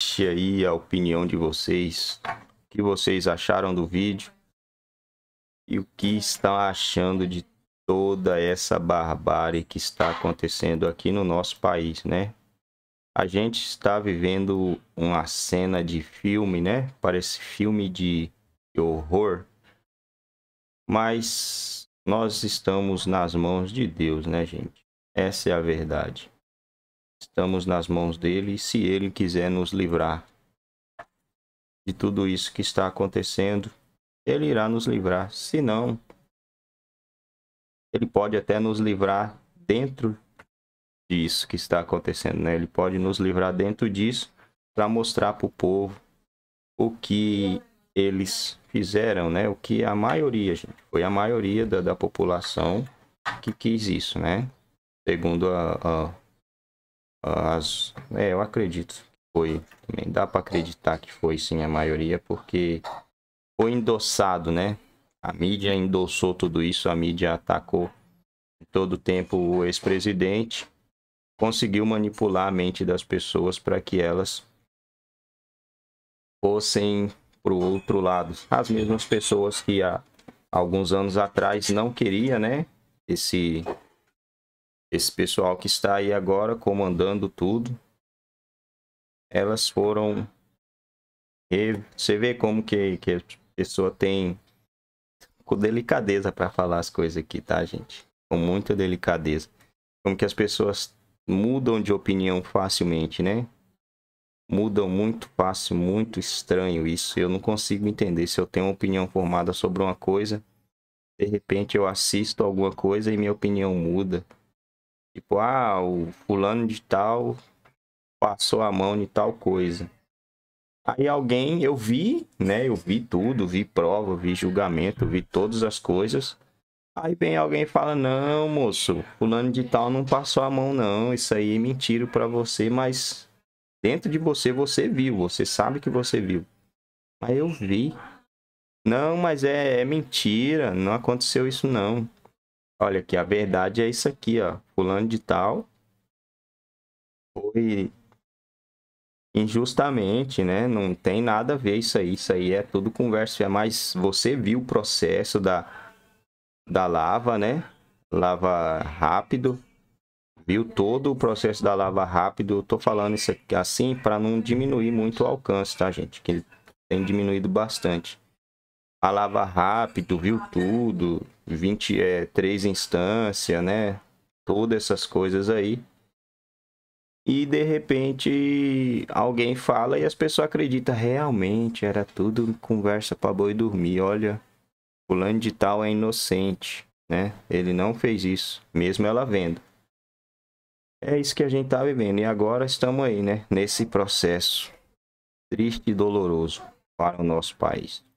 Deixe aí a opinião de vocês, o que vocês acharam do vídeo e o que estão achando de toda essa barbárie que está acontecendo aqui no nosso país, né? A gente está vivendo uma cena de filme, né? Parece filme de horror, mas nós estamos nas mãos de Deus, né, gente? Essa é a verdade. Estamos nas mãos dele e se ele quiser nos livrar de tudo isso que está acontecendo, ele irá nos livrar. Se não, ele pode até nos livrar dentro disso que está acontecendo, né? Ele pode nos livrar dentro disso para mostrar para o povo o que eles fizeram, né? O que a maioria, gente, foi a maioria da, da população que quis isso, né? Segundo a, a as, é, eu acredito que foi. Também dá para acreditar que foi sim a maioria, porque foi endossado, né? A mídia endossou tudo isso, a mídia atacou todo o tempo o ex-presidente, conseguiu manipular a mente das pessoas para que elas fossem para o outro lado. As mesmas pessoas que há alguns anos atrás não queria, né? Esse esse pessoal que está aí agora comandando tudo, elas foram. Você vê como que, que a pessoa tem com delicadeza para falar as coisas aqui, tá, gente? Com muita delicadeza. Como que as pessoas mudam de opinião facilmente, né? Mudam muito fácil, muito estranho isso. Eu não consigo entender se eu tenho uma opinião formada sobre uma coisa, de repente eu assisto alguma coisa e minha opinião muda. Tipo, ah, o fulano de tal passou a mão de tal coisa. Aí alguém, eu vi, né? Eu vi tudo, vi prova, vi julgamento, vi todas as coisas. Aí vem alguém e fala: Não, moço, fulano de tal não passou a mão, não. Isso aí é mentira para você, mas dentro de você você viu, você sabe que você viu. aí eu vi. Não, mas é, é mentira, não aconteceu isso não. Olha aqui, a verdade é isso aqui, ó. Fulano de tal foi injustamente, né? Não tem nada a ver isso aí. Isso aí é tudo conversa. É mais você viu o processo da, da lava, né? Lava rápido. Viu todo o processo da lava rápido. Eu tô falando isso aqui assim para não diminuir muito o alcance, tá, gente? Que ele tem diminuído bastante. A lava rápido, viu tudo, 23 é, instância, né? Todas essas coisas aí. E de repente alguém fala e as pessoas acreditam, realmente era tudo conversa para boi dormir. Olha, fulano de tal é inocente, né? Ele não fez isso, mesmo ela vendo. É isso que a gente tá vivendo e agora estamos aí, né, nesse processo triste e doloroso para o nosso país.